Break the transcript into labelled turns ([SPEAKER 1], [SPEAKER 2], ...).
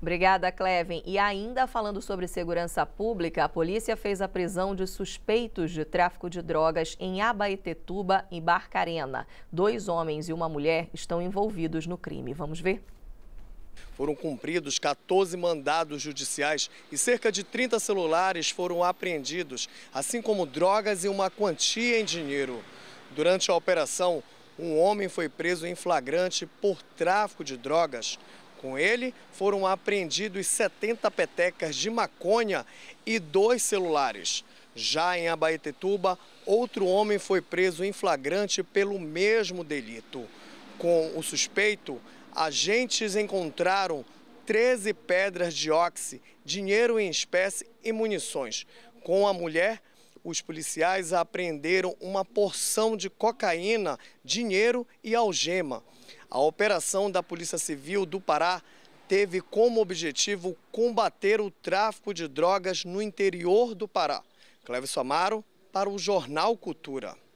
[SPEAKER 1] Obrigada, Cleven. E ainda falando sobre segurança pública, a polícia fez a prisão de suspeitos de tráfico de drogas em Abaetetuba e Barcarena. Dois homens e uma mulher estão envolvidos no crime. Vamos ver?
[SPEAKER 2] Foram cumpridos 14 mandados judiciais e cerca de 30 celulares foram apreendidos, assim como drogas e uma quantia em dinheiro. Durante a operação, um homem foi preso em flagrante por tráfico de drogas. Com ele, foram apreendidos 70 petecas de maconha e dois celulares. Já em Abaetetuba, outro homem foi preso em flagrante pelo mesmo delito. Com o suspeito, agentes encontraram 13 pedras de óxido, dinheiro em espécie e munições. Com a mulher, os policiais apreenderam uma porção de cocaína, dinheiro e algema. A operação da Polícia Civil do Pará teve como objetivo combater o tráfico de drogas no interior do Pará. Cleves Amaro para o Jornal Cultura.